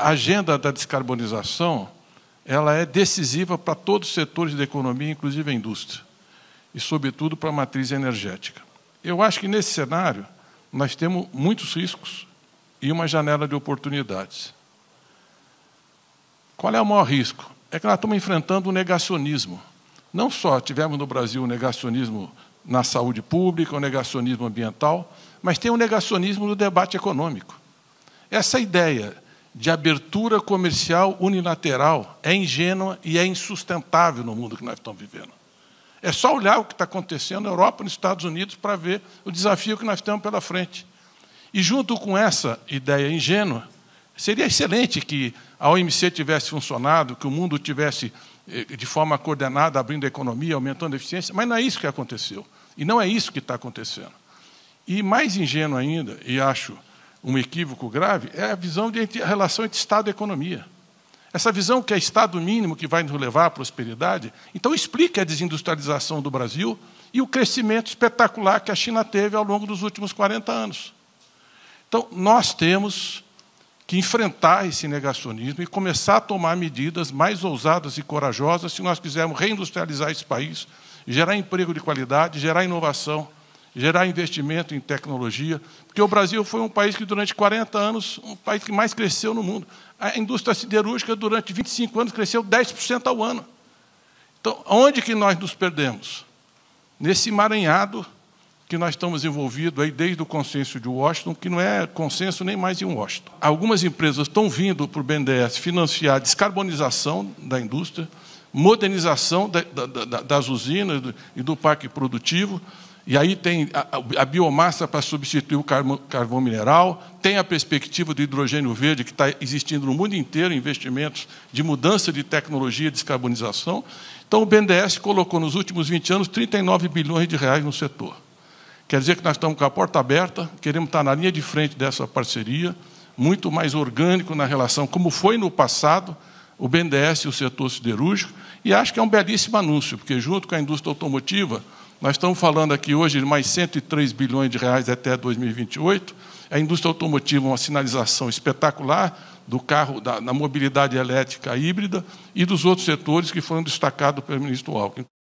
a agenda da descarbonização ela é decisiva para todos os setores da economia, inclusive a indústria, e, sobretudo, para a matriz energética. Eu acho que, nesse cenário, nós temos muitos riscos e uma janela de oportunidades. Qual é o maior risco? É que nós estamos enfrentando o negacionismo. Não só tivemos no Brasil o negacionismo na saúde pública, o negacionismo ambiental, mas tem o negacionismo no debate econômico. Essa ideia de abertura comercial unilateral é ingênua e é insustentável no mundo que nós estamos vivendo. É só olhar o que está acontecendo na Europa e nos Estados Unidos para ver o desafio que nós temos pela frente. E junto com essa ideia ingênua, seria excelente que a OMC tivesse funcionado, que o mundo tivesse eh, de forma coordenada abrindo a economia, aumentando a eficiência, mas não é isso que aconteceu. E não é isso que está acontecendo. E mais ingênuo ainda, e acho um equívoco grave, é a visão de a relação entre Estado e economia. Essa visão que é Estado mínimo que vai nos levar à prosperidade, então explica a desindustrialização do Brasil e o crescimento espetacular que a China teve ao longo dos últimos 40 anos. Então, nós temos que enfrentar esse negacionismo e começar a tomar medidas mais ousadas e corajosas se nós quisermos reindustrializar esse país, gerar emprego de qualidade, gerar inovação gerar investimento em tecnologia, porque o Brasil foi um país que, durante 40 anos, um país que mais cresceu no mundo. A indústria siderúrgica, durante 25 anos, cresceu 10% ao ano. Então, onde que nós nos perdemos? Nesse emaranhado que nós estamos envolvidos aí desde o consenso de Washington, que não é consenso nem mais em Washington. Algumas empresas estão vindo para o BNDES financiar a descarbonização da indústria, modernização das usinas e do parque produtivo, e aí tem a, biomassa para substituir o carvão, mineral, tem a perspectiva do hidrogênio verde, que está existindo no mundo inteiro, investimentos de mudança de tecnologia descarbonização. Então, o BNDES colocou nos últimos 20 anos 39 bilhões de reais no setor. Quer dizer que nós estamos com a porta aberta, queremos estar na linha de frente dessa parceria, muito mais orgânico na relação, como foi no passado, o BNDES e o setor siderúrgico, e acho que é um belíssimo anúncio, porque junto com a indústria automotiva, nós estamos falando aqui hoje de mais 103 bilhões de reais até 2028. A indústria automotiva é uma sinalização espetacular do carro, da, da mobilidade elétrica híbrida e dos outros setores que foram destacados pelo ministro Alckmin.